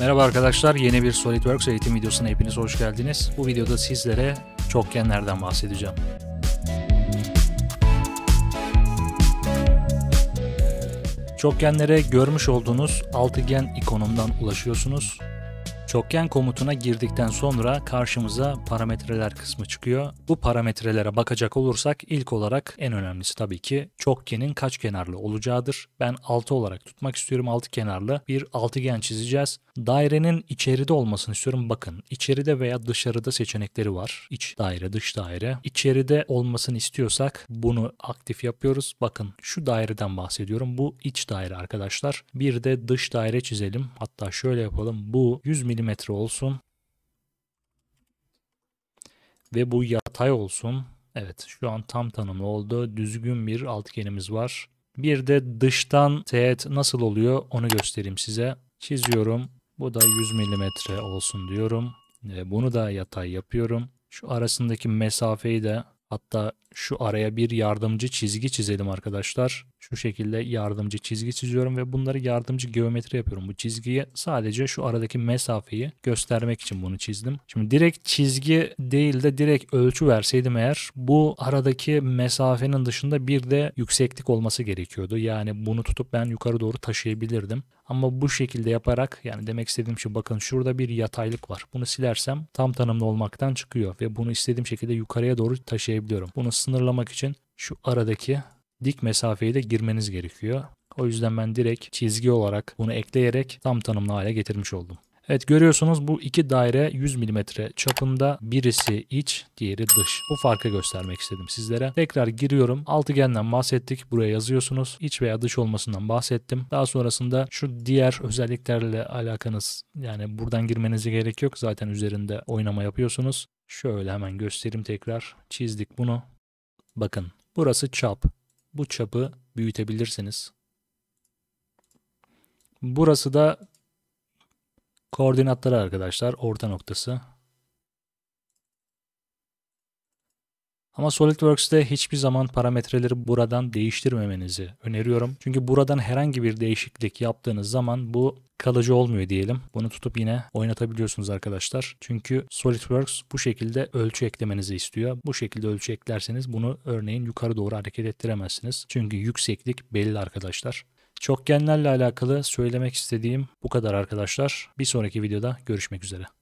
Merhaba arkadaşlar, yeni bir SolidWorks eğitim videosuna hepiniz hoş geldiniz. Bu videoda sizlere çokgenlerden bahsedeceğim. Çokgenlere görmüş olduğunuz altıgen ikonundan ulaşıyorsunuz. Çokgen komutuna girdikten sonra karşımıza parametreler kısmı çıkıyor. Bu parametrelere bakacak olursak ilk olarak en önemlisi tabii ki çokgenin kaç kenarlı olacağıdır. Ben 6 olarak tutmak istiyorum. 6 kenarlı bir altıgen çizeceğiz. Dairenin içeride olmasını istiyorum. Bakın içeride veya dışarıda seçenekleri var. İç daire, dış daire. İçeride olmasını istiyorsak bunu aktif yapıyoruz. Bakın şu daireden bahsediyorum. Bu iç daire arkadaşlar. Bir de dış daire çizelim. Hatta şöyle yapalım. Bu 100 mm milimetre olsun. Ve bu yatay olsun. Evet şu an tam tanımlı oldu. Düzgün bir altgenimiz var. Bir de dıştan teğet nasıl oluyor onu göstereyim size. Çiziyorum. Bu da 100 milimetre olsun diyorum. Ve bunu da yatay yapıyorum. Şu arasındaki mesafeyi de hatta şu araya bir yardımcı çizgi çizelim arkadaşlar. Şu şekilde yardımcı çizgi çiziyorum ve bunları yardımcı geometri yapıyorum. Bu çizgiye sadece şu aradaki mesafeyi göstermek için bunu çizdim. Şimdi direkt çizgi değil de direkt ölçü verseydim eğer bu aradaki mesafenin dışında bir de yükseklik olması gerekiyordu. Yani bunu tutup ben yukarı doğru taşıyabilirdim. Ama bu şekilde yaparak yani demek istediğim şey bakın şurada bir yataylık var. Bunu silersem tam tanımlı olmaktan çıkıyor ve bunu istediğim şekilde yukarıya doğru taşıyabiliyorum. Bunu sınırlamak için şu aradaki dik mesafeyi de girmeniz gerekiyor. O yüzden ben direkt çizgi olarak bunu ekleyerek tam tanımlı hale getirmiş oldum. Evet görüyorsunuz bu iki daire 100 mm çapında birisi iç diğeri dış. Bu farkı göstermek istedim sizlere. Tekrar giriyorum. Altıgenden bahsettik. Buraya yazıyorsunuz. İç veya dış olmasından bahsettim. Daha sonrasında şu diğer özelliklerle alakanız yani buradan girmenize gerek yok. Zaten üzerinde oynama yapıyorsunuz. Şöyle hemen göstereyim tekrar. Çizdik bunu. Bakın burası çap. Bu çapı büyütebilirsiniz. Burası da koordinatları arkadaşlar orta noktası. Ama SolidWorks'te hiçbir zaman parametreleri buradan değiştirmemenizi öneriyorum. Çünkü buradan herhangi bir değişiklik yaptığınız zaman bu kalıcı olmuyor diyelim. Bunu tutup yine oynatabiliyorsunuz arkadaşlar. Çünkü SolidWorks bu şekilde ölçü eklemenizi istiyor. Bu şekilde ölçü eklerseniz bunu örneğin yukarı doğru hareket ettiremezsiniz. Çünkü yükseklik belli arkadaşlar. Çokgenlerle alakalı söylemek istediğim bu kadar arkadaşlar. Bir sonraki videoda görüşmek üzere.